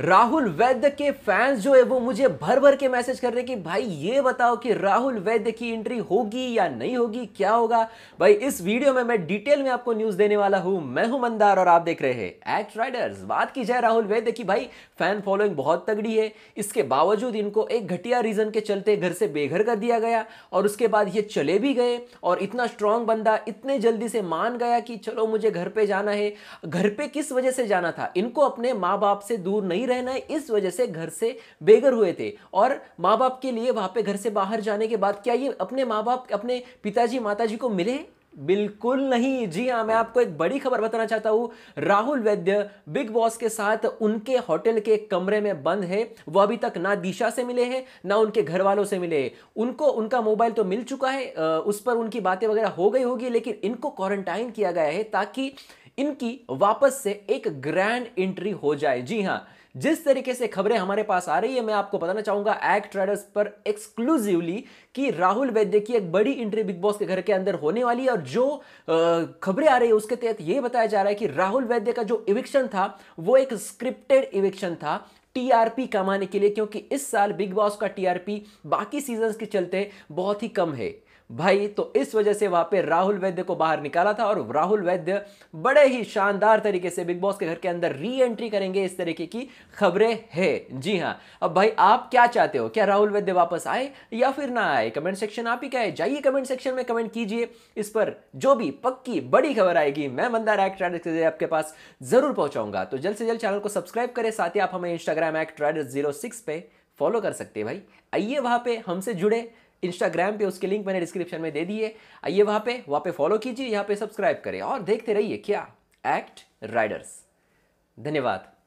राहुल वैद्य के फैंस जो है वो मुझे भर भर के मैसेज कर रहे कि भाई ये बताओ कि राहुल वैद्य की एंट्री होगी या नहीं होगी क्या होगा भाई इस वीडियो में मैं डिटेल में आपको न्यूज देने वाला हूं मैं हूं मंदार और आप देख रहे हैं एक्ट राइडर्स बात की जाए राहुल वैद्य की भाई फैन फॉलोइंग बहुत तगड़ी है इसके बावजूद इनको एक घटिया रीजन के चलते घर से बेघर कर दिया गया और उसके बाद ये चले भी गए और इतना स्ट्रांग बंदा इतने जल्दी से मान गया कि चलो मुझे घर पे जाना है घर पे किस वजह से जाना था इनको अपने माँ बाप से दूर नहीं रहना है इस वजह से घर से बेघर हुए थे और माँ बाप के लिए वहाँ पे घर से बाहर जाने के बाद क्या ये अपने माँ बाप अपने पिताजी माता को मिले बिल्कुल नहीं जी हाँ मैं आपको एक बड़ी खबर बताना चाहता हूँ राहुल वैद्य बिग बॉस के साथ उनके होटल के कमरे में बंद है वो अभी तक ना दिशा से मिले हैं ना उनके घर वालों से मिले उनको उनका मोबाइल तो मिल चुका है उस पर उनकी बातें वगैरह हो गई होगी लेकिन इनको क्वारंटाइन किया गया है ताकि इनकी वापस से एक ग्रैंड एंट्री हो जाए जी हाँ जिस तरीके से खबरें हमारे पास आ रही है मैं आपको बताना चाहूंगा एक्ट ट्रेडर्स पर एक्सक्लूसिवली कि राहुल वैद्य की एक बड़ी एंट्री बिग बॉस के घर के अंदर होने वाली है और जो खबरें आ रही है उसके तहत यह बताया जा रहा है कि राहुल वैद्य का जो इविक्शन था वो एक स्क्रिप्टेड इविक्शन था टीआरपी कमाने के लिए क्योंकि इस साल बिग बॉस का टीआरपी बाकी सीजन के चलते बहुत ही कम है भाई तो इस वजह से वहां पे राहुल वैद्य को बाहर निकाला था और राहुल वैद्य बड़े ही शानदार तरीके से बिग बॉस के घर के अंदर री एंट्री करेंगे इस तरीके की खबरें हैं जी हाँ अब भाई आप क्या चाहते हो क्या राहुल वैद्य वापस आए या फिर ना आए कमेंट सेक्शन आप ही क्या है जाइए कमेंट सेक्शन में कमेंट कीजिए इस पर जो भी पक्की बड़ी खबर आएगी मैं मंदार एक्ट राइडर आपके पास जरूर पहुंचाऊंगा तो जल्द से जल्द चैनल को सब्सक्राइब करें साथ ही आप हमें Instagram act rider zero six पे फॉलो कर सकते हैं भाई आइए वहां पे हमसे जुड़े इंस्टाग्राम पे उसके लिंक मैंने डिस्क्रिप्शन में दे दिए आइए वहाँ पे वहाँ पे फॉलो कीजिए यहाँ पे सब्सक्राइब करें और देखते रहिए क्या एक्ट राइडर्स धन्यवाद